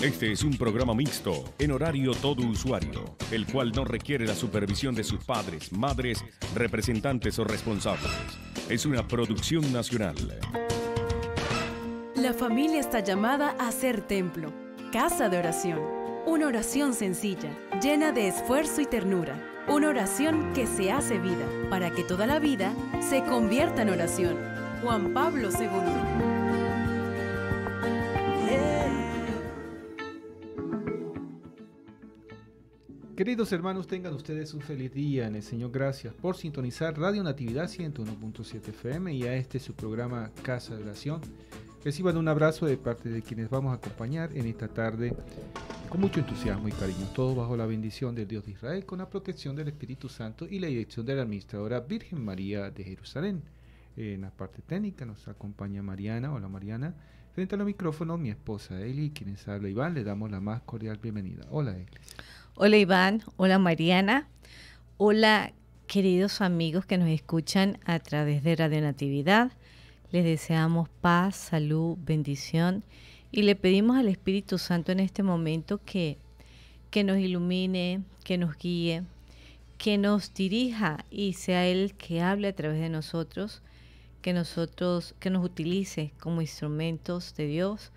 Este es un programa mixto, en horario todo usuario, el cual no requiere la supervisión de sus padres, madres, representantes o responsables. Es una producción nacional. La familia está llamada a ser templo, casa de oración. Una oración sencilla, llena de esfuerzo y ternura. Una oración que se hace vida, para que toda la vida se convierta en oración. Juan Pablo II. Queridos hermanos, tengan ustedes un feliz día en el Señor. Gracias por sintonizar Radio Natividad 101.7 FM y a este su programa Casa de Oración. Reciban un abrazo de parte de quienes vamos a acompañar en esta tarde con mucho entusiasmo y cariño, todo bajo la bendición del Dios de Israel, con la protección del Espíritu Santo y la dirección de la administradora Virgen María de Jerusalén. En la parte técnica nos acompaña Mariana. Hola Mariana. Frente al micrófono mi esposa Eli, quienes habla Iván, le damos la más cordial bienvenida. Hola Eli. Hola Iván, hola Mariana, hola queridos amigos que nos escuchan a través de Radio Natividad. Les deseamos paz, salud, bendición y le pedimos al Espíritu Santo en este momento que, que nos ilumine, que nos guíe, que nos dirija y sea Él que hable a través de nosotros, que nosotros, que nos utilice como instrumentos de Dios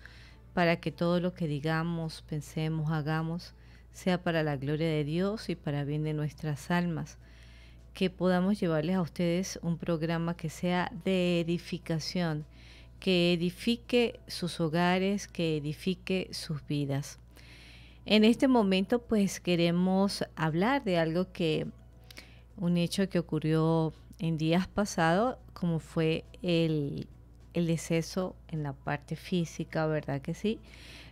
para que todo lo que digamos, pensemos, hagamos, sea para la gloria de Dios y para bien de nuestras almas. Que podamos llevarles a ustedes un programa que sea de edificación, que edifique sus hogares, que edifique sus vidas. En este momento pues queremos hablar de algo que, un hecho que ocurrió en días pasados, como fue el, el deceso en la parte física, ¿verdad que sí?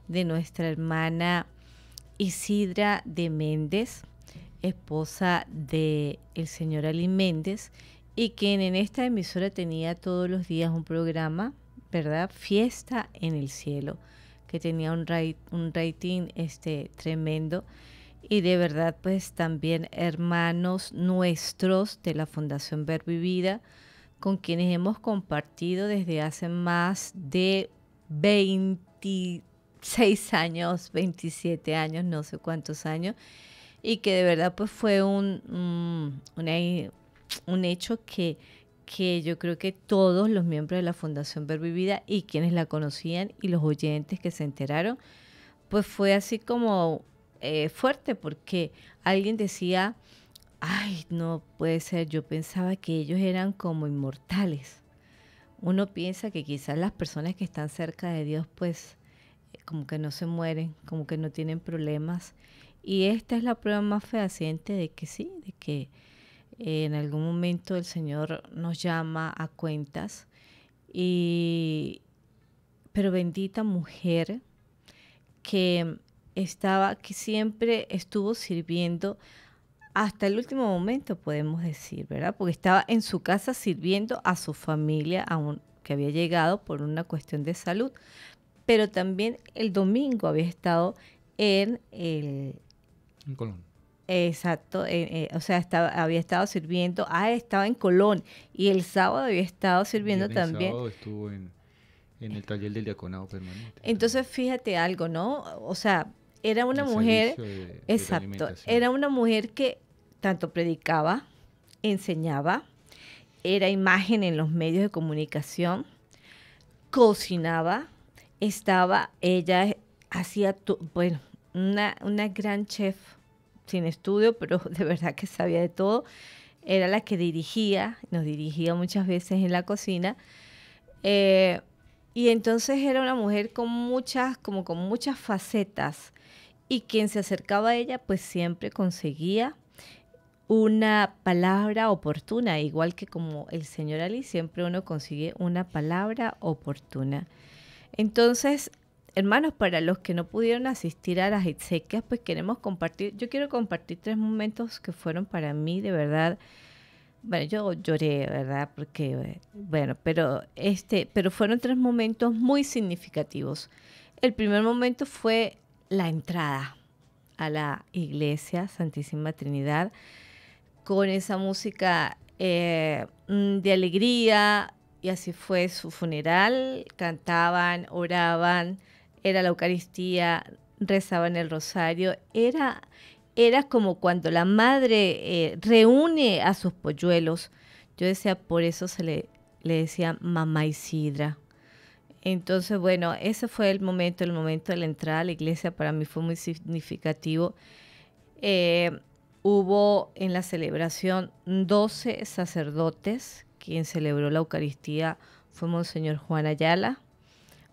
De nuestra hermana Isidra de Méndez, esposa de el señor Ali Méndez, y quien en esta emisora tenía todos los días un programa, ¿verdad? Fiesta en el cielo, que tenía un, rating este, tremendo. Y de verdad, pues también hermanos nuestros de la Fundación Ver Vivida, con quienes hemos compartido desde hace más de 20 seis años, 27 años, no sé cuántos años, y que de verdad pues fue un, mm, un hecho que, que yo creo que todos los miembros de la Fundación Vivida y quienes la conocían y los oyentes que se enteraron, pues fue así como eh, fuerte porque alguien decía, ay, no puede ser, yo pensaba que ellos eran como inmortales. Uno piensa que quizás las personas que están cerca de Dios pues como que no se mueren, como que no tienen problemas. Y esta es la prueba más fehaciente de que sí, de que eh, en algún momento el Señor nos llama a cuentas. Y, pero bendita mujer que estaba, que siempre estuvo sirviendo hasta el último momento, podemos decir, ¿verdad? Porque estaba en su casa sirviendo a su familia, a que había llegado por una cuestión de salud, pero también el domingo había estado en el... En Colón. Exacto, eh, eh, o sea, estaba, había estado sirviendo, ah, estaba en Colón y el sábado había estado sirviendo también. El sábado estuvo en, el taller del diaconado permanente. Entonces, fíjate algo, ¿no? O sea, era una mujer, exacto, era una mujer que tanto predicaba, enseñaba, era imagen en los medios de comunicación, cocinaba, estaba, ella hacía, bueno, una, gran chef sin estudio, pero de verdad que sabía de todo. Era la que dirigía, nos dirigía muchas veces en la cocina. Eh, y entonces era una mujer con muchas, como con muchas facetas. Y quien se acercaba a ella, pues siempre conseguía una palabra oportuna, igual que como el señor Ali, siempre uno consigue una palabra oportuna. Entonces, hermanos, para los que no pudieron asistir a las exequias, pues queremos compartir, yo quiero compartir tres momentos que fueron para mí de verdad, bueno, yo lloré, ¿verdad? Porque, bueno, pero, este, pero fueron tres momentos muy significativos. El primer momento fue la entrada a la iglesia Santísima Trinidad con esa música eh, mm, de alegría, y así fue su funeral. Cantaban, oraban, era la Eucaristía, rezaban el rosario. Era, era como cuando la madre eh, reúne a sus polluelos. Yo decía, por eso se le, decía mamá Isidra. Entonces, bueno, ese fue el momento, el momento de la entrada a la iglesia para mí fue muy significativo. Eh, hubo en la celebración 12 sacerdotes quien celebró la Eucaristía fue Monseñor Juan Ayala,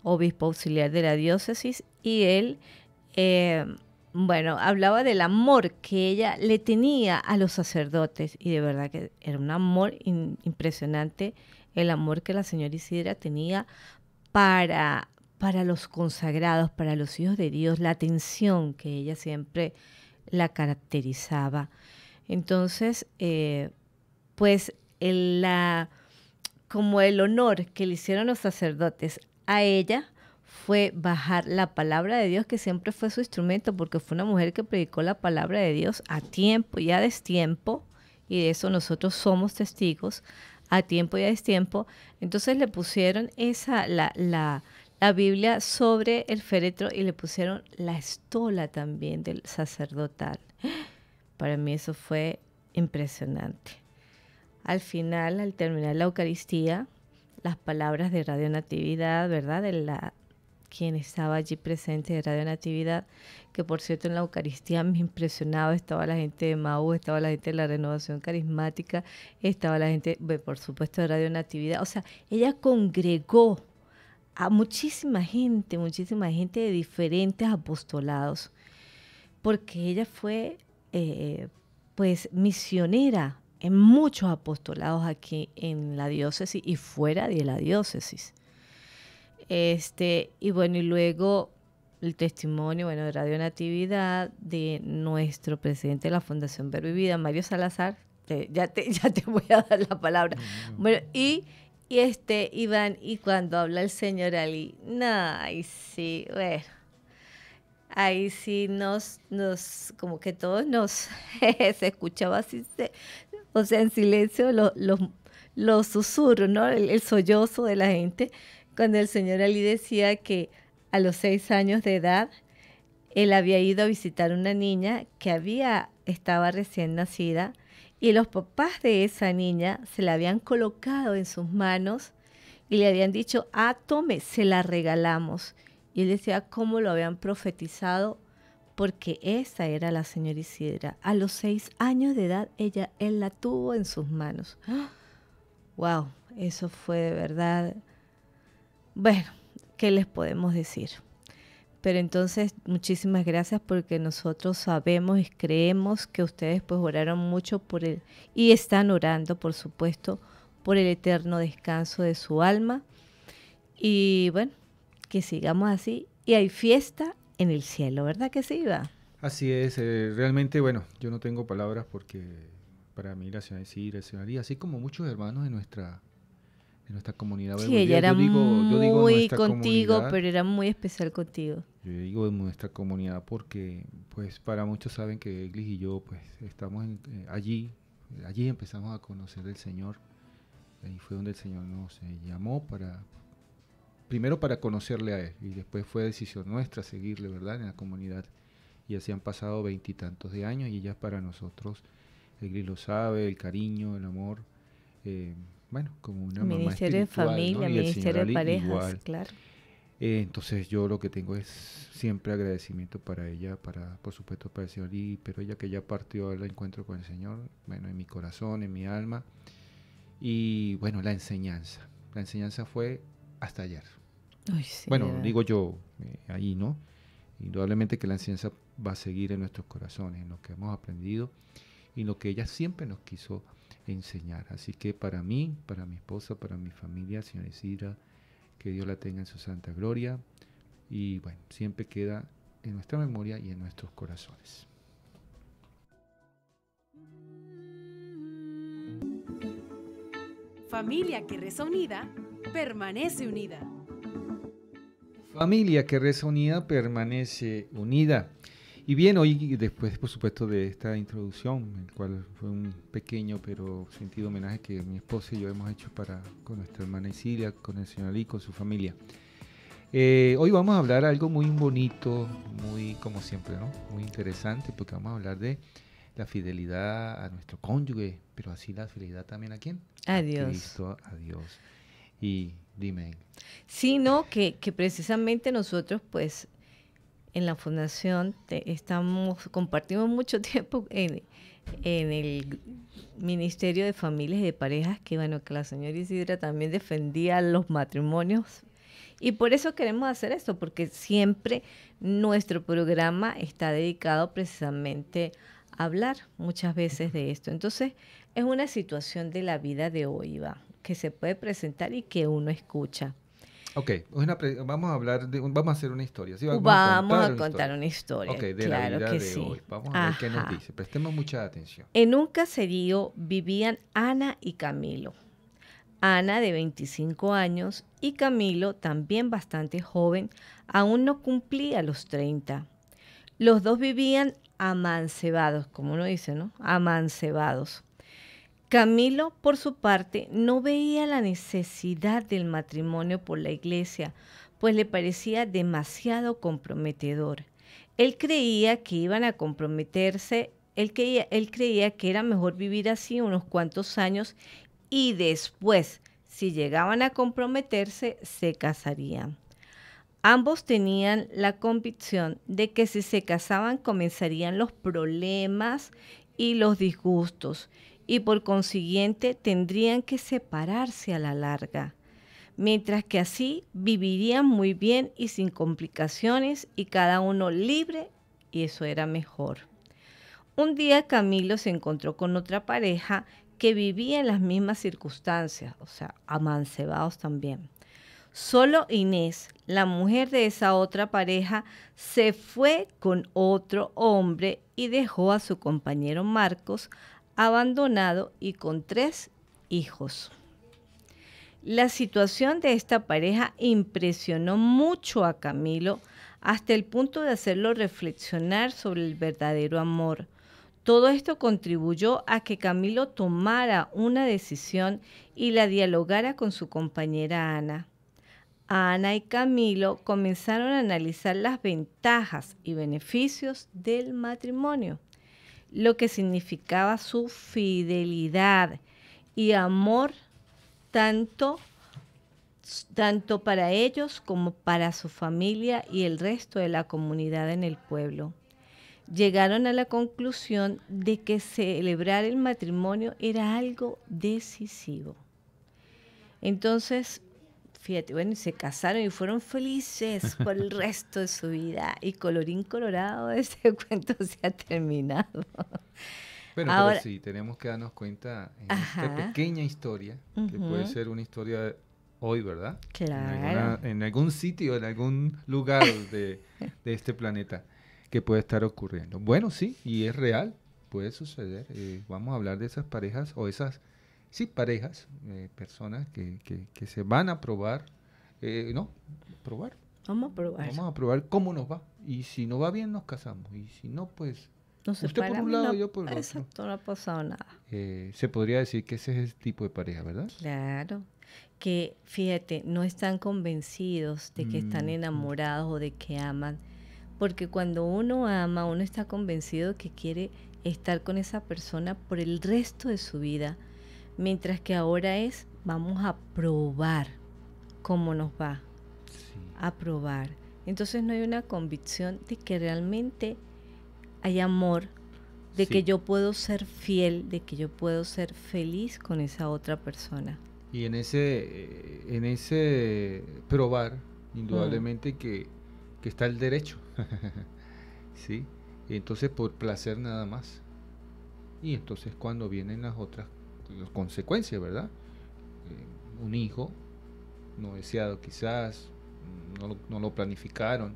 obispo auxiliar de la diócesis, y él, eh, bueno, hablaba del amor que ella le tenía a los sacerdotes, y de verdad que era un amor impresionante el amor que la señora Isidra tenía para, para los consagrados, para los hijos de Dios, la atención que ella siempre la caracterizaba. Entonces, eh, pues como el honor que le hicieron los sacerdotes a ella fue bajar la palabra de Dios, que siempre fue su instrumento, porque fue una mujer que predicó la palabra de Dios a tiempo y a destiempo, y de eso nosotros somos testigos, a tiempo y a destiempo. Entonces le pusieron esa, la, la, la Biblia sobre el féretro y le pusieron la estola también del sacerdotal. Para mí eso fue impresionante al final, al terminar la Eucaristía, las palabras de Radio Natividad, ¿verdad? De la quien estaba allí presente de Radio Natividad, que por cierto en la Eucaristía me impresionaba, estaba la gente de Mau, estaba la gente de la Renovación Carismática, estaba la gente, por supuesto, de Radio Natividad, o sea, ella congregó a muchísima gente, muchísima gente de diferentes apostolados, porque ella fue, eh, pues, misionera en muchos apostolados aquí en la diócesis y fuera de la diócesis. Este, y bueno, y luego el testimonio, bueno, de Radio Natividad, de nuestro presidente de la Fundación Vida, Mario Salazar, ya, te, ya te voy a dar la palabra. Bueno, y, este, Iván, y cuando habla el señor Ali, no, ay, sí, bueno, ahí sí nos, nos, como que todos nos, se escuchaba así, se, o sea, en silencio los, los, susurros, ¿no? El, sollozo de la gente, cuando el señor Ali decía que a los seis años de edad, él había ido a visitar una niña que había, estaba recién nacida y los papás de esa niña se la habían colocado en sus manos y le habían dicho, ah, tome, se la regalamos. Y él decía cómo lo habían profetizado porque esa era la señora Isidra. A los seis años de edad, ella, él la tuvo en sus manos. ¡Wow! Eso fue de verdad. Bueno, ¿qué les podemos decir? Pero entonces, muchísimas gracias porque nosotros sabemos y creemos que ustedes pues oraron mucho por él y están orando, por supuesto, por el eterno descanso de su alma. Y bueno, que sigamos así. Y hay fiesta en el cielo, ¿verdad que sí, Iba? Así es, eh, realmente, bueno, yo no tengo palabras porque para mí la señora sí, la señoría, así como muchos hermanos de nuestra de nuestra comunidad. Sí, ella era muy contigo, pero era muy especial contigo. Yo digo de nuestra comunidad porque, pues, para muchos saben que Eglis y yo, pues, estamos eh, allí, allí empezamos a conocer al Señor. Ahí fue donde el Señor nos eh, llamó para primero para conocerle a él y después fue decisión nuestra seguirle, ¿verdad?, en la comunidad. Y así han pasado veintitantos de años y ya para nosotros, el gris lo sabe, el cariño, el amor, eh, bueno, como una Ministerio de Familia, ¿no? Ministerio de Parejas, igual. claro. Eh, entonces yo lo que tengo es siempre agradecimiento para ella, para por supuesto para el Señor, y, pero ella que ya partió la encuentro con el Señor, bueno, en mi corazón, en mi alma, y bueno, la enseñanza. La enseñanza fue hasta ayer. bueno, digo yo, eh, ahí, ¿no? Indudablemente que la enseñanza va a seguir en nuestros corazones, en lo que hemos aprendido y lo que ella siempre nos quiso enseñar. Así que para mí, para mi esposa, para mi familia, señores, Isidra, que Dios la tenga en su santa gloria y bueno, siempre queda en nuestra memoria y en nuestros corazones. Familia que reza unida permanece unida. Familia que reza unida permanece unida. Y bien, hoy, después, por supuesto, de esta introducción, el cual fue un pequeño pero sentido homenaje que mi esposa y yo hemos hecho para, con nuestra hermana Isilia, con el señor Ali, con su familia. Eh, hoy vamos a hablar algo muy bonito, muy, como siempre, ¿no? Muy interesante, porque vamos a hablar de la fidelidad a nuestro cónyuge, pero así la fidelidad también a quién? A Dios y dime. Sino que, que precisamente nosotros pues en la fundación estamos, compartimos mucho tiempo en, el Ministerio de Familias y de Parejas, que bueno, que la señora Isidra también defendía los matrimonios. Y por eso queremos hacer esto, porque siempre nuestro programa está dedicado precisamente a hablar muchas veces de esto. Entonces, es una situación de la vida de hoy, Iván que se puede presentar y que uno escucha. Ok, vamos a hablar de, vamos a hacer una historia. Vamos, a contar, una historia. de la de Hoy. Vamos a ver qué nos dice. Prestemos mucha atención. En un caserío vivían Ana y Camilo. Ana de 25 años y Camilo, también bastante joven, aún no cumplía los 30. Los dos vivían amancebados, como uno dice, ¿no? Amancebados. Camilo, por su parte, no veía la necesidad del matrimonio por la iglesia, pues le parecía demasiado comprometedor. Él creía que iban a comprometerse, él creía, que era mejor vivir así unos cuantos años y después, si llegaban a comprometerse, se casarían. Ambos tenían la convicción de que si se casaban comenzarían los problemas y los disgustos y por consiguiente tendrían que separarse a la larga, mientras que así vivirían muy bien y sin complicaciones y cada uno libre y eso era mejor. Un día Camilo se encontró con otra pareja que vivía en las mismas circunstancias, o sea, amancebados también. Solo Inés, la mujer de esa otra pareja, se fue con otro hombre y dejó a su compañero Marcos abandonado y con tres hijos. La situación de esta pareja impresionó mucho a Camilo hasta el punto de hacerlo reflexionar sobre el verdadero amor. Todo esto contribuyó a que Camilo tomara una decisión y la dialogara con su compañera Ana. Ana y Camilo comenzaron a analizar las ventajas y beneficios del matrimonio lo que significaba su fidelidad y amor tanto, tanto para ellos como para su familia y el resto de la comunidad en el pueblo. Llegaron a la conclusión de que celebrar el matrimonio era algo decisivo. Entonces, Fíjate, bueno, se casaron y fueron felices por el resto de su vida. Y colorín colorado, ese cuento se ha terminado. Bueno, pero sí, tenemos que darnos cuenta en esta pequeña historia, que puede ser una historia hoy, ¿verdad? Claro. En, algún sitio, en algún lugar de, este planeta que puede estar ocurriendo. Bueno, sí, y es real, puede suceder. Eh, vamos a hablar de esas parejas o esas sí, parejas, eh, personas que, que, se van a probar, eh, ¿no? Probar. Vamos a probar. Vamos a probar cómo nos va. Y si no va bien, nos casamos. Y si no, pues... usted por un lado, yo por otro. Exacto, no ha pasado nada. Eh, se podría decir que ese es el tipo de pareja, ¿verdad? Claro. Que, fíjate, no están convencidos de que están mm, mm. enamorados o de que aman. Porque cuando uno ama, uno está convencido que quiere estar con esa persona por el resto de su vida Mientras que ahora es, vamos a probar cómo nos va. A probar. Entonces no hay una convicción de que realmente hay amor, de que yo puedo ser fiel, de que yo puedo ser feliz con esa otra persona. Y en ese, eh, en ese probar, indudablemente mm. que, que, está el derecho. ¿Sí? Entonces por placer nada más. Y entonces cuando vienen las otras las consecuencias, ¿verdad? Eh, un hijo no deseado quizás, no, lo planificaron,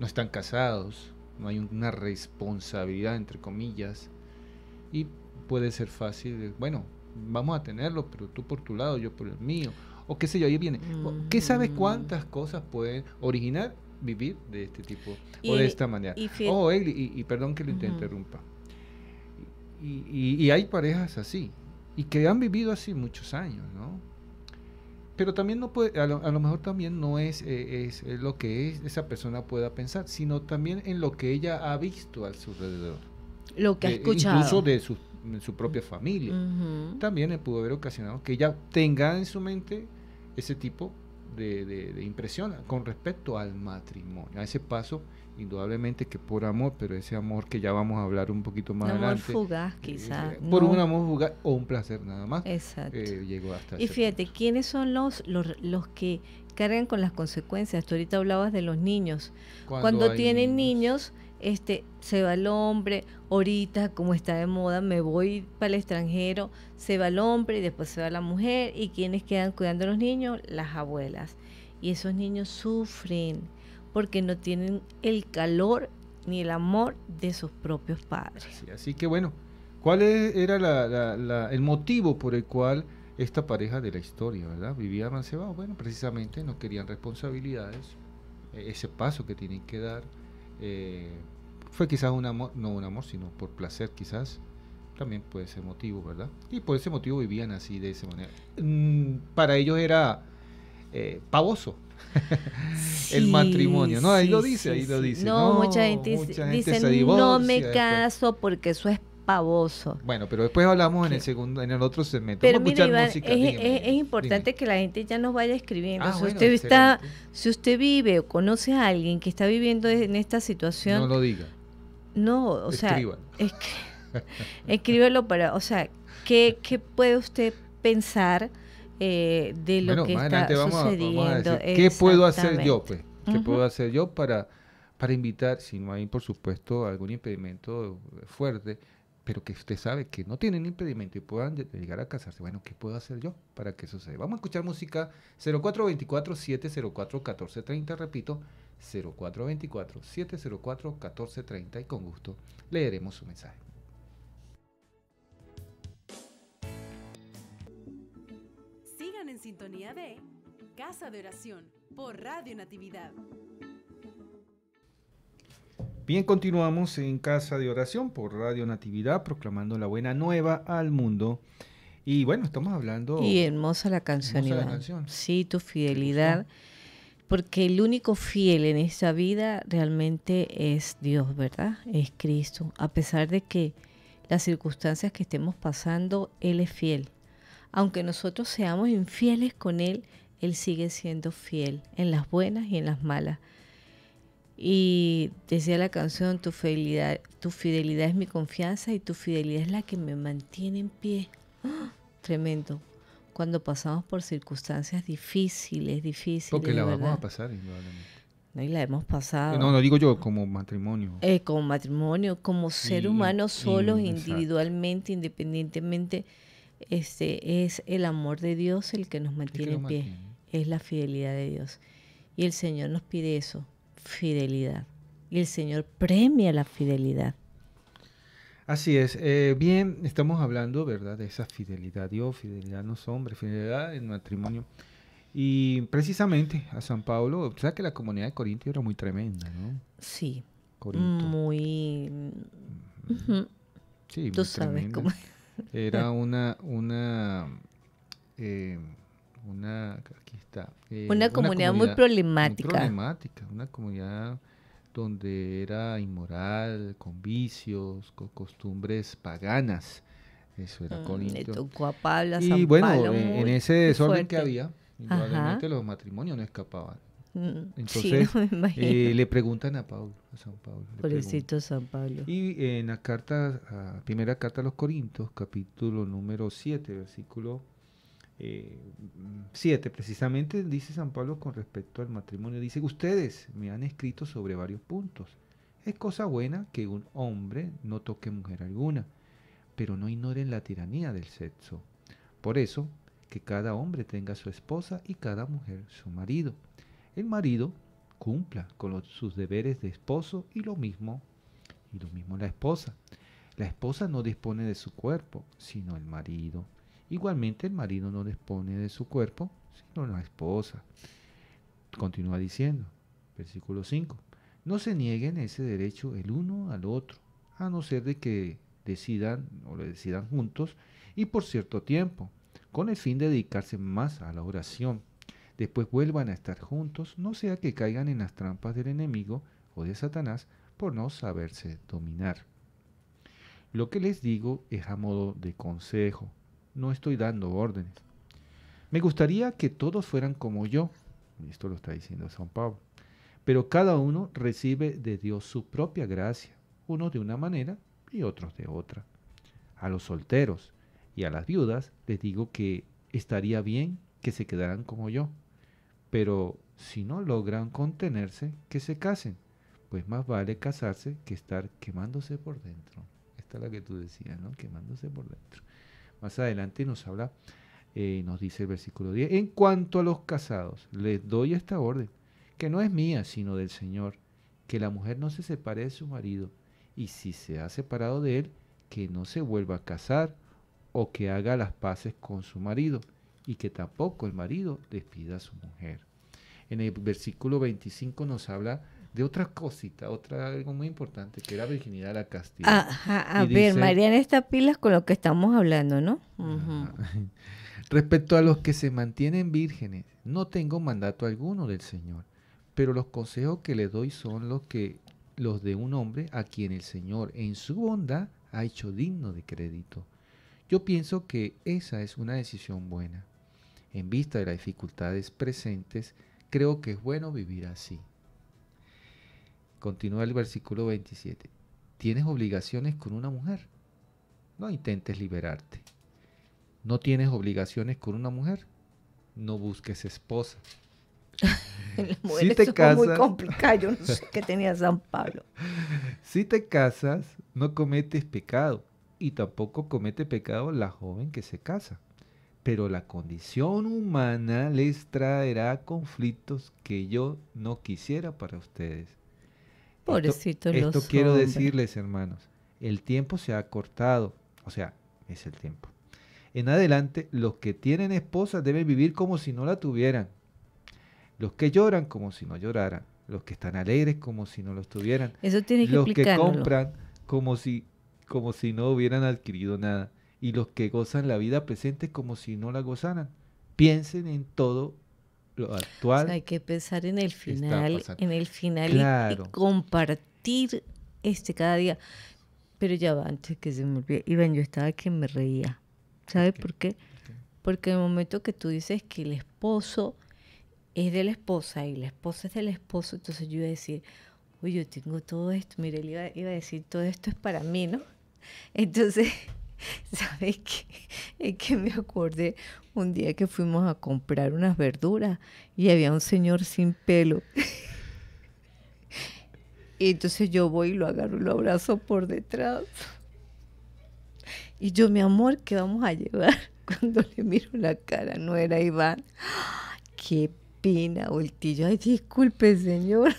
no están casados, no hay una responsabilidad entre comillas y puede ser fácil, bueno, vamos a tenerlo, pero tú por tu lado, yo por el mío, o qué sé yo, ahí viene. ¿Qué sabes mm. cuántas cosas pueden originar vivir de este tipo o de esta manera? Oh, y, y, perdón que lo interrumpa. y, hay parejas así, y que han vivido así muchos años, ¿no? Pero también no puede, a lo, mejor también no es, eh, es eh, lo que es, esa persona pueda pensar, sino también en lo que ella ha visto a su alrededor. Lo que ha eh, escuchado. Incluso de su, propia familia. También le pudo haber ocasionado que ella tenga en su mente ese tipo de, de impresión con respecto al matrimonio, a ese paso indudablemente que por amor, pero ese amor que ya vamos a hablar un poquito más un adelante. Amor fugaz, eh, quizás. Eh, por un amor fugaz o un placer nada más. Exacto. Eh, y fíjate, ¿quiénes son los, los, que cargan con las consecuencias? Tú ahorita hablabas de los niños. Cuando, tienen niños, este, se va el hombre, ahorita como está de moda, me voy para el extranjero, se va el hombre y después se va la mujer. ¿Y quienes quedan cuidando a los niños? Las abuelas. Y esos niños sufren porque no tienen el calor ni el amor de sus propios padres. Así, que bueno, ¿cuál e-, era el motivo por el cual esta pareja de la historia, verdad? Vivía Mancebao. Bueno, precisamente no querían responsabilidades, e-, ese paso que tienen que dar. Eh, fue quizás un amor, no un amor, sino por placer quizás, también puede ser motivo, ¿verdad? Y por ese motivo vivían así, de esa manera. Mm, para ellos era eh, pavoso el matrimonio. No, ahí lo dice, ahí lo dice. No, mucha gente, dice, no me caso porque eso es pavoso. Bueno, pero después hablamos en el segundo, en el otro segmento. Pero mira, música, es, importante que la gente ya nos vaya escribiendo. Ah, si usted está, si usted vive o conoce a alguien que está viviendo en esta situación, no lo diga. No, o sea, es escríbelo para, o sea, ¿qué, qué puede usted pensar? Eh, de lo que está sucediendo. ¿Qué puedo hacer yo? Pues? puedo hacer yo para, para invitar, si no hay, por supuesto, algún impedimento fuerte, pero que usted sabe que no tienen impedimento y puedan llegar a casarse. Bueno, ¿qué puedo hacer yo para que eso se Vamos a escuchar música 0424-704-1430, repito, 0424-704-1430 y con gusto leeremos su mensaje. sintonía de Casa de Oración por Radio Natividad. Bien, continuamos en Casa de Oración por Radio Natividad, proclamando la buena nueva al mundo. Y bueno, estamos hablando... Y hermosa la canción, Sí, tu fidelidad. Porque el único fiel en esta vida realmente es Dios, ¿verdad? Es Cristo. A pesar de que las circunstancias que estemos pasando, Él es fiel aunque nosotros seamos infieles con Él, Él sigue siendo fiel en las buenas y en las malas. Y decía la canción, tu fidelidad, tu fidelidad es mi confianza y tu fidelidad es la que me mantiene en pie. ¡Ah! Tremendo. Cuando pasamos por circunstancias difíciles, difíciles. Porque la vamos a pasar No, y la hemos pasado. No, no digo yo, como matrimonio. Eh, como matrimonio, como ser humano solo, individualmente, independientemente este, es el amor de Dios el que nos mantiene en pie, es la fidelidad de Dios. Y el Señor nos pide eso, fidelidad. Y el Señor premia la fidelidad. Así es. Eh, bien, estamos hablando, ¿verdad?, de esa fidelidad Dios, fidelidad a los hombres, fidelidad en matrimonio. Y precisamente a San Pablo, ¿sabes que la comunidad de Corinto era muy tremenda, ¿no? Sí. Corinto. Muy. Mm. Tú sabes cómo era una, una, eh, una, aquí está. Eh, una, comunidad muy problemática. una comunidad donde era inmoral, con vicios, con costumbres paganas. Eso era mm, con a Pablo Y bueno, eh, en, ese desorden que había, indudablemente los matrimonios no escapaban. Mm, Entonces, eh, le preguntan a Pablo, San Pablo. San Pablo. Y en la carta, primera carta a los Corintios, capítulo número 7, versículo 7, eh, precisamente dice San Pablo con respecto al matrimonio, dice, ustedes me han escrito sobre varios puntos. Es cosa buena que un hombre no toque mujer alguna, pero no ignoren la tiranía del sexo. Por eso, que cada hombre tenga su esposa y cada mujer su marido el marido cumpla con sus deberes de esposo y lo mismo y lo mismo la esposa. La esposa no dispone de su cuerpo, sino el marido. Igualmente el marido no dispone de su cuerpo, sino la esposa. Continúa diciendo, versículo 5, no se nieguen ese derecho el uno al otro, a no ser de que decidan o lo decidan juntos y por cierto tiempo, con el fin de dedicarse más a la oración después vuelvan a estar juntos, no sea que caigan en las trampas del enemigo o de Satanás por no saberse dominar. Lo que les digo es a modo de consejo, no estoy dando órdenes. Me gustaría que todos fueran como yo, esto lo está diciendo San Pablo, pero cada uno recibe de Dios su propia gracia, unos de una manera y otros de otra. A los solteros y a las viudas les digo que estaría bien que se quedaran como yo. Pero si no logran contenerse, que se casen. Pues más vale casarse que estar quemándose por dentro. Esta es la que tú decías, ¿no? Quemándose por dentro. Más adelante nos habla, eh, nos dice el versículo 10. En cuanto a los casados, les doy esta orden, que no es mía, sino del Señor, que la mujer no se separe de su marido, y si se ha separado de él, que no se vuelva a casar o que haga las paces con su marido y que tampoco el marido despida a su mujer. En el versículo 25 nos habla de otra cosita, otra algo muy importante, que era virginidad a la castidad. a ver, María en estas pilas con lo que estamos hablando, ¿no? Respecto a los que se mantienen vírgenes, no tengo mandato alguno del Señor, pero los consejos que le doy son los que los de un hombre a quien el Señor en su bondad ha hecho digno de crédito. Yo pienso que esa es una decisión buena en vista de las dificultades presentes, creo que es bueno vivir así. Continúa el versículo 27. Tienes obligaciones con una mujer. No intentes liberarte. No tienes obligaciones con una mujer. No busques esposa. Las muy complicado. Yo no sé qué tenía San Pablo. Si te casas, no cometes pecado. Y tampoco comete pecado la joven que se casa pero la condición humana les traerá conflictos que yo no quisiera para ustedes. Por esto, los quiero decirles, hermanos, el tiempo se ha cortado, o sea, es el tiempo. En adelante, los que tienen esposas deben vivir como si no la tuvieran. Los que lloran como si no lloraran. Los que están alegres como si no lo estuvieran, Eso tiene que Los que compran como si, como si no hubieran adquirido nada y los que gozan la vida presente como si no la gozaran. Piensen en todo lo actual. hay que pensar en el final, en el final y, compartir este cada día. Pero ya va, antes que se me olvide, Iván, yo estaba que me reía. ¿Sabes por qué? Porque en el momento que tú dices que el esposo es de la esposa y la esposa es del esposo, entonces yo iba a decir, uy, yo tengo todo esto, mire, él iba, iba a decir, todo esto es para mí, ¿no? Entonces, ¿Sabes qué? Es que me acordé un día que fuimos a comprar unas verduras y había un señor sin pelo. Y entonces yo voy y lo agarro y lo abrazo por detrás. Y yo, mi amor, ¿qué vamos a llevar? Cuando le miro la cara, no era Iván. ¡Qué pena, voltillo! Ay, disculpe, señor.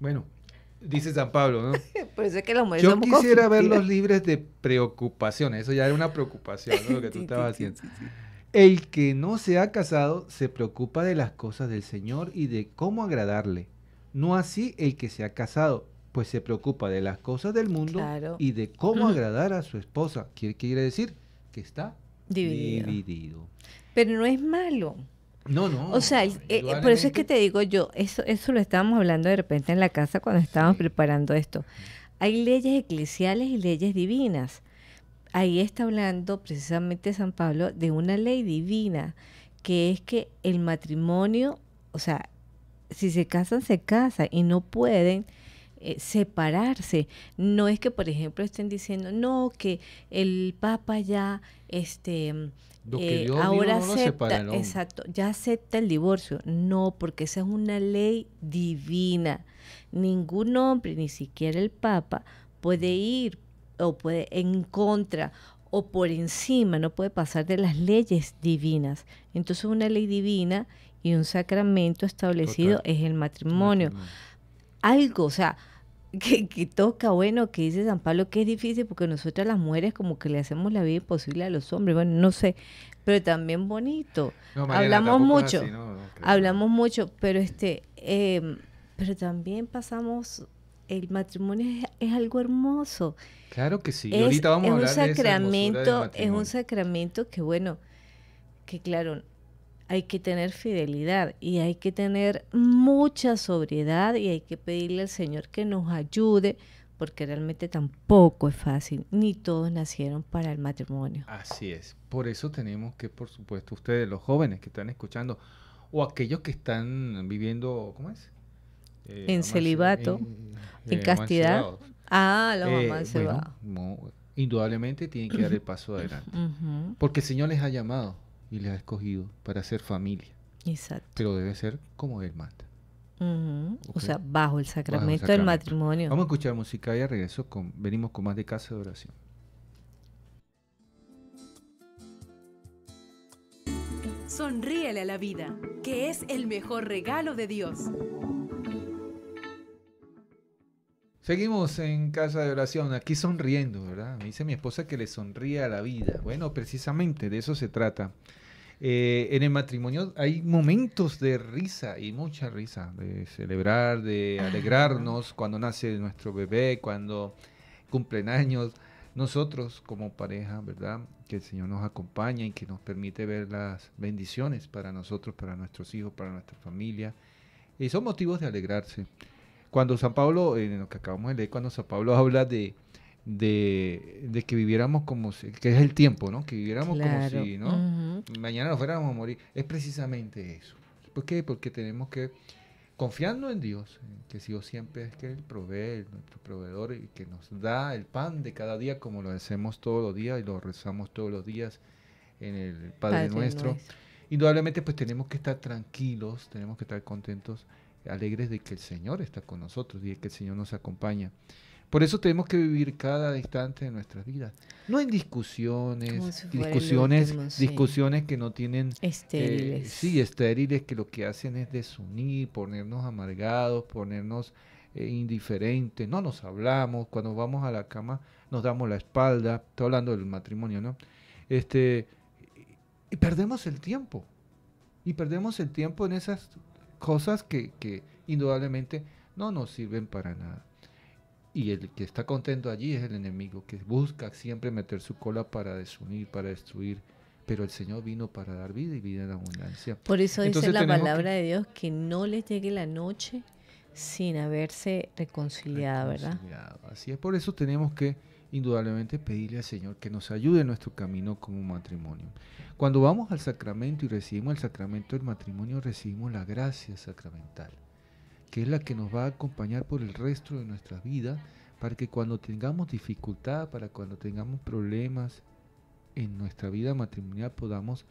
Bueno, dice San Pablo, ¿no? Por que los Yo quisiera verlos libres de preocupaciones. Eso ya era una preocupación, ¿no? Lo que tú estabas haciendo. El que no se ha casado se preocupa de las cosas del Señor y de cómo agradarle. No así el que se ha casado, pues se preocupa de las cosas del mundo y de cómo agradar a su esposa. ¿Qué quiere decir? Que está dividido. Pero no es malo. No, no. O sea, eh, eh, por eso es que te digo yo, eso, eso lo estábamos hablando de repente en la casa cuando estábamos preparando esto. Hay leyes eclesiales y leyes divinas. Ahí está hablando precisamente San Pablo de una ley divina, que es que el matrimonio, o sea, si se casan, se casan y no pueden eh, separarse. No es que, por ejemplo, estén diciendo, no, que el Papa ya, este eh, ahora acepta, exacto, ya acepta el divorcio. No, porque esa es una ley divina. Ningún hombre, ni siquiera el Papa, puede ir o puede en contra o por encima, no puede pasar de las leyes divinas. Entonces una ley divina y un sacramento establecido es el matrimonio. Algo, o sea, que, toca, bueno, que dice San Pablo que es difícil porque nosotras las mujeres como que le hacemos la vida imposible a los hombres, bueno, no sé, pero también bonito. hablamos mucho, hablamos mucho, pero este, em, pero también pasamos, el matrimonio es, algo hermoso. Claro que sí, es, ahorita vamos un sacramento, Es un sacramento que bueno, que claro, hay que tener fidelidad y hay que tener mucha sobriedad y hay que pedirle al Señor que nos ayude porque realmente tampoco es fácil, ni todos nacieron para el matrimonio. Así es, por eso tenemos que, por supuesto, ustedes, los jóvenes que están escuchando, o aquellos que están viviendo, ¿cómo es? Eh, en celibato, en, eh, castidad. Ah, los eh, mamás va indudablemente tienen que dar el paso adelante, porque el Señor les ha llamado y le ha escogido para ser familia. Exacto. Pero debe ser como Él manda. O sea, bajo el, sacramento del matrimonio. Vamos a escuchar música y a regreso con, venimos con más de casa de oración. Sonríele a la vida, que es el mejor regalo de Dios. Seguimos en Casa de Oración, aquí sonriendo, ¿verdad? Me dice mi esposa que le sonría a la vida. Bueno, precisamente de eso se trata. Eh, en el matrimonio hay momentos de risa y mucha risa, de celebrar, de alegrarnos cuando nace nuestro bebé, cuando cumplen años. Nosotros como pareja, ¿verdad? Que el Señor nos acompaña y que nos permite ver las bendiciones para nosotros, para nuestros hijos, para nuestra familia. Y son motivos de alegrarse. Cuando San Pablo, en lo que acabamos de leer, cuando San Pablo habla de, que viviéramos como si, que es el tiempo, ¿no? Que viviéramos como si, ¿no? Mañana nos fuéramos a morir. Es precisamente eso. ¿Por qué? Porque tenemos que, confiando en Dios, que si Dios siempre es que Él provee, nuestro proveedor, y que nos da el pan de cada día, como lo hacemos todos los días y lo rezamos todos los días en el Padre, nuestro. Indudablemente, pues tenemos que estar tranquilos, tenemos que estar contentos alegres de que el Señor está con nosotros y de que el Señor nos acompaña. Por eso tenemos que vivir cada instante de nuestras vidas. No en discusiones, discusiones, discusiones que no tienen eh, estériles. sí, estériles que lo que hacen es desunir, ponernos amargados, ponernos eh, indiferentes. No nos hablamos, cuando vamos a la cama nos damos la espalda. Estoy hablando del matrimonio, ¿no? Este y perdemos el tiempo. Y perdemos el tiempo en esas cosas que, indudablemente no nos sirven para nada. Y el que está contento allí es el enemigo, que busca siempre meter su cola para desunir, para destruir. Pero el Señor vino para dar vida y vida en abundancia. Por eso dice la palabra de Dios que no les llegue la noche sin haberse reconciliado, reconciliado, ¿verdad? Así es, por eso tenemos que indudablemente pedirle al Señor que nos ayude en nuestro camino como matrimonio. Cuando vamos al sacramento y recibimos el sacramento del matrimonio, recibimos la gracia sacramental, que es la que nos va a acompañar por el resto de nuestra vida, para que cuando tengamos dificultad, para cuando tengamos problemas en nuestra vida matrimonial, podamos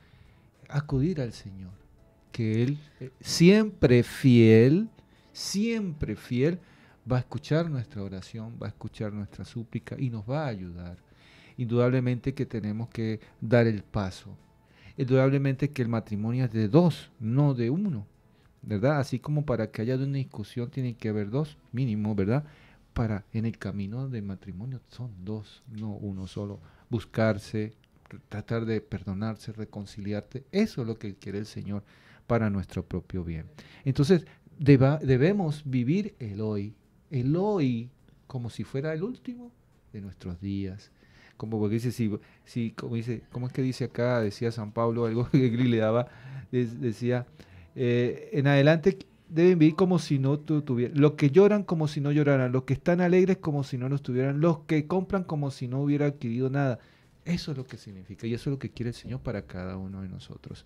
acudir al Señor, que Él eh, siempre fiel, siempre fiel, va a escuchar nuestra oración, va a escuchar nuestra súplica y nos va a ayudar. Indudablemente que tenemos que dar el paso. Indudablemente que el matrimonio es de dos, no de uno. ¿Verdad? Así como para que haya una discusión tiene que haber dos, mínimo, ¿verdad? Para en el camino del matrimonio son dos, no uno solo. Buscarse, tratar de perdonarse, reconciliarte. Eso es lo que quiere el Señor para nuestro propio bien. Entonces, debemos vivir el hoy, el hoy como si fuera el último de nuestros días. Como dice, si, como dice, es que dice acá? Decía San Pablo, algo que Gris le daba, decía, eh, en adelante deben vivir como si no tuvieran, los que lloran como si no lloraran, los que están alegres como si no los tuvieran, los que compran como si no hubiera adquirido nada. Eso es lo que significa y eso es lo que quiere el Señor para cada uno de nosotros.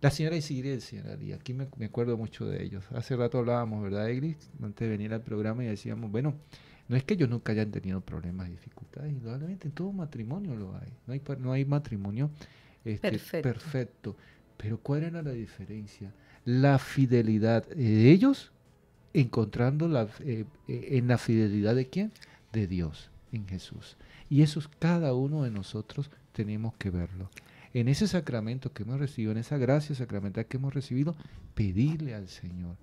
La señora la señora Díaz, aquí me, acuerdo mucho de ellos. Hace rato hablábamos, ¿verdad, Egris? Antes de venir al programa y decíamos, bueno, no es que ellos nunca hayan tenido problemas, dificultades, indudablemente en todo matrimonio lo hay. No hay, no hay matrimonio este, perfecto. Pero ¿cuál era la diferencia? La fidelidad de ellos encontrando la, eh, eh, en la fidelidad de quién? De Dios, en Jesús. Y eso cada uno de nosotros tenemos que verlo en ese sacramento que hemos recibido, en esa gracia sacramental que hemos recibido, pedirle al Señor,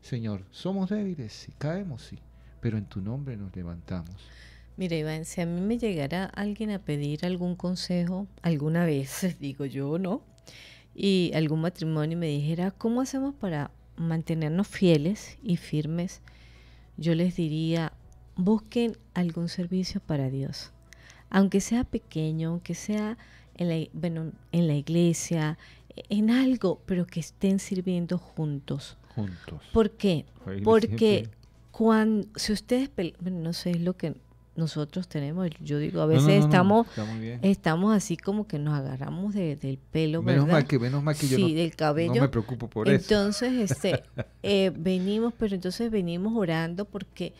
Señor, somos débiles, sí, caemos, sí, pero en tu nombre nos levantamos. Mira, Iván, si a mí me llegara alguien a pedir algún consejo alguna vez, digo yo, ¿no? Y algún matrimonio me dijera, ¿cómo hacemos para mantenernos fieles y firmes? Yo les diría, busquen algún servicio para Dios. Aunque sea pequeño, aunque sea en la, bueno, en la iglesia, e-, en algo, pero que estén sirviendo juntos. Juntos. ¿Por qué? Porque cuando, si ustedes, bueno, no sé, es lo que nosotros tenemos, yo digo, a veces estamos estamos así como que nos agarramos del pelo, menos ¿verdad? Mal que, menos mal que yo no, del cabello. me preocupo por eso. Entonces, este, eh, venimos, pero entonces venimos orando porque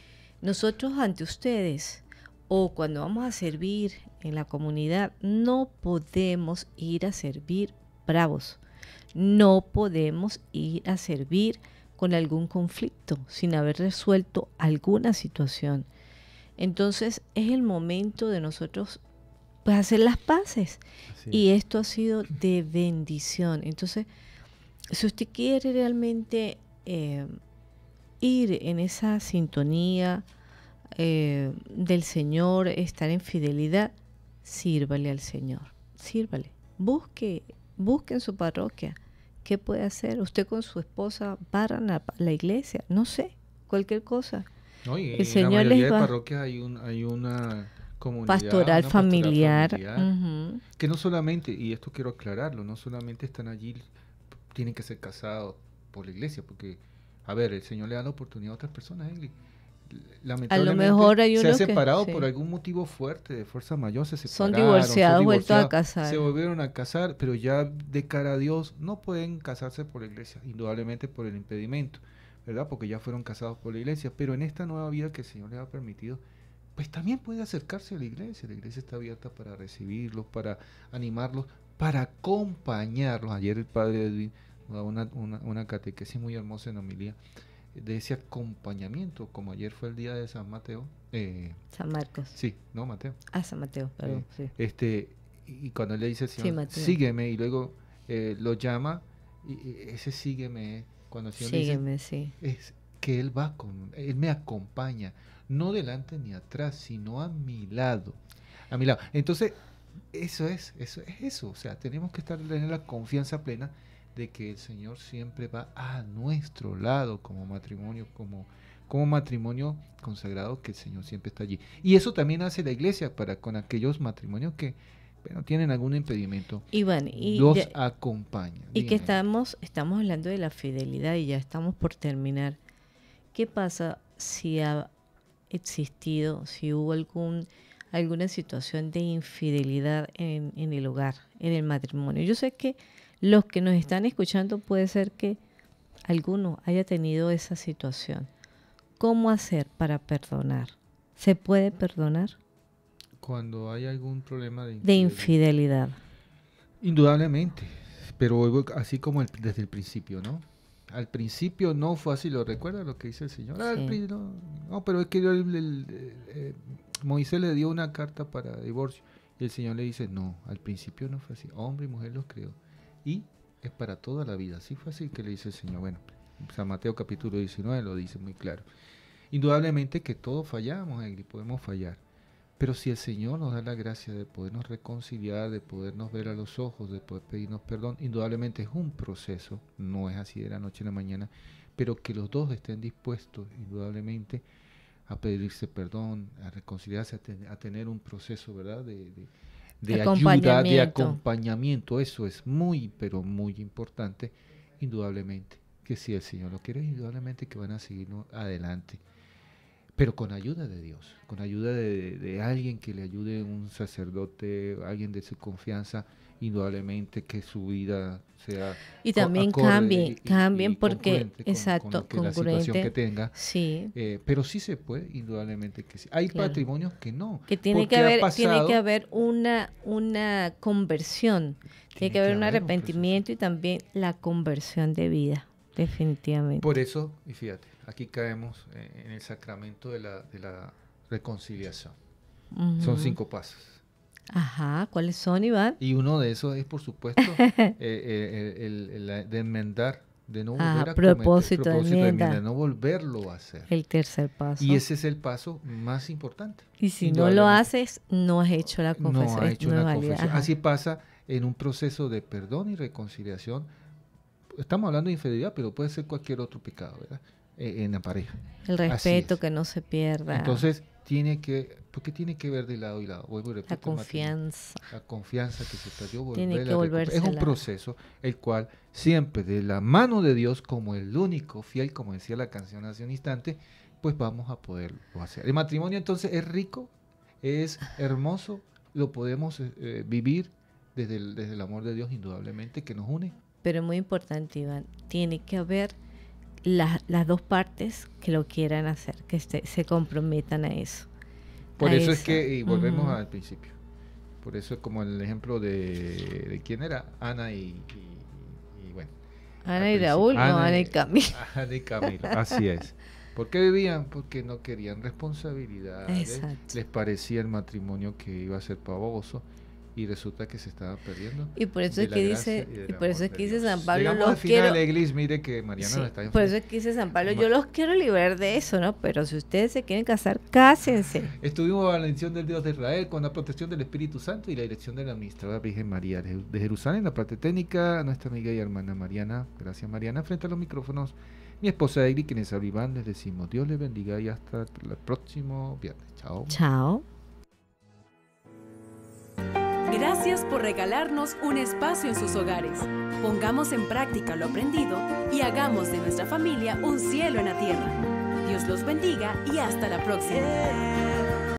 nosotros ante ustedes o cuando vamos a servir en la comunidad, no podemos ir a servir bravos. No podemos ir a servir con algún conflicto, sin haber resuelto alguna situación. Entonces es el momento de nosotros pues, hacer las paces. y esto ha sido de bendición. Entonces, si usted quiere realmente eh, ir en esa sintonía, eh, del Señor, estar en fidelidad, sírvale al Señor, sírvale. Busque, busque en su parroquia. ¿Qué puede hacer? Usted con su esposa paran la iglesia, no sé, cualquier cosa. el Señor en la hay, una comunidad pastoral familiar, que no solamente, y esto quiero aclararlo, no solamente están allí, tienen que ser casados por la iglesia, porque, a ver, el Señor le da la oportunidad a otras personas, a lo mejor hay se ha separado por algún motivo fuerte de fuerza mayor se separaron, son divorciados vuelto a casar se volvieron a casar pero ya de cara a Dios no pueden casarse por la iglesia indudablemente por el impedimento verdad porque ya fueron casados por la iglesia pero en esta nueva vida que el Señor les ha permitido pues también puede acercarse a la iglesia la iglesia está abierta para recibirlos para animarlos para acompañarlos ayer el padre Edwin da una, una, una catequesis muy hermosa en homilía de ese acompañamiento, como ayer fue el día de San Mateo. Eh, San Marcos. Sí, no, Mateo. Ah, San Mateo, perdón. Eh, este, y cuando él le dice, Señor, sígueme, y luego eh, lo llama, y ese sígueme, cuando el sígueme, sí. es que Él va con, Él me acompaña, no delante ni atrás, sino a mi lado, a mi lado. Entonces, eso es, eso es eso, o sea, tenemos que estar en la confianza plena de que el Señor siempre va a nuestro lado como matrimonio, como, como matrimonio consagrado, que el Señor siempre está allí. Y eso también hace la iglesia para con aquellos matrimonios que no tienen algún impedimento. y los acompaña. Y que estamos, estamos hablando de la fidelidad y ya estamos por terminar. ¿Qué pasa si ha existido, si hubo algún alguna situación de infidelidad en, en el hogar, en el matrimonio? Yo sé que los que nos están escuchando puede ser que alguno haya tenido esa situación. ¿Cómo hacer para perdonar? ¿Se puede perdonar? Cuando hay algún problema de infidelidad. Indudablemente, pero así como desde el principio, ¿no? Al principio no fue así, ¿lo recuerda lo que dice el Señor? no, pero es que eh, Moisés le dio una carta para divorcio y el Señor le dice, no, al principio no fue así, hombre y mujer los creó y es para toda la vida. Así fue así que le dice el Señor. Bueno, San Mateo capítulo 19 lo dice muy claro. Indudablemente que todos fallamos, y podemos fallar. Pero si el Señor nos da la gracia de podernos reconciliar, de podernos ver a los ojos, de poder pedirnos perdón, indudablemente es un proceso, no es así de la noche a la mañana, pero que los dos estén dispuestos, indudablemente, a pedirse perdón, a reconciliarse, a, tener un proceso, ¿verdad?, de de ayuda, de acompañamiento. Eso es muy, pero muy importante, indudablemente. Que si el Señor lo quiere, indudablemente que van a seguir adelante. Pero con ayuda de Dios, con ayuda de, de alguien que le ayude, un sacerdote, alguien de su confianza indudablemente que su vida sea y también cambien cambien porque exacto con que tenga sí eh, pero sí se puede indudablemente que sí hay patrimonios que no que tiene que haber tiene que haber una una conversión tiene, que, haber un arrepentimiento y también la conversión de vida definitivamente por eso y fíjate aquí caemos eh, en el sacramento de la, de la reconciliación son cinco pasos Ajá, ¿cuáles son, Iván? Y uno de esos es, por supuesto, eh, eh, el, de enmendar, de no ah, volver a propósito, cometer, propósito de, enmienda. no volverlo a hacer. El tercer paso. Y ese es el paso más importante. Y si no lo haces, no has hecho la confesión. No has hecho una confesión. Así pasa en un proceso de perdón y reconciliación. Estamos hablando de infidelidad, pero puede ser cualquier otro pecado, ¿verdad? Eh, en la pareja. El respeto que no se pierda. Entonces, tiene que, porque tiene que ver de lado y lado. la confianza. la confianza que se perdió. Tiene que Es un proceso el cual siempre de la mano de Dios como el único fiel, como decía la canción hace un instante, pues vamos a poderlo hacer. El matrimonio entonces es rico, es hermoso, lo podemos eh, eh, vivir desde desde el amor de Dios indudablemente que nos une. Pero es muy importante, Iván, tiene que haber las dos partes que lo quieran hacer, que se, se comprometan a eso. Por eso, es que, y volvemos al principio, por eso es como el ejemplo de, quién era, Ana y, bueno. Ana y Raúl, Ana, no, Ana y Camilo. Ana y Camilo, así es. ¿Por qué vivían? Porque no querían responsabilidades, les parecía el matrimonio que iba a ser pavoso y resulta que se estaba perdiendo. Y por eso es que dice, y, por eso es que dice San Pablo Llegamos al final, mire que Mariana está Por eso es que dice San Pablo, yo los quiero liberar de eso, ¿no? Pero si ustedes se quieren casar, cásense. Estuvimos a la bendición del Dios de Israel con la protección del Espíritu Santo y la dirección de la administrada Virgen María de Jerusalén, la parte técnica, nuestra amiga y hermana Mariana, gracias Mariana, frente a los micrófonos. Mi esposa Egli, quienes abrirán, les decimos Dios les bendiga y hasta el próximo viernes. Chao. Chao. Gracias por regalarnos un espacio en sus hogares. Pongamos en práctica lo aprendido y hagamos de nuestra familia un cielo en la tierra. Dios los bendiga y hasta la próxima.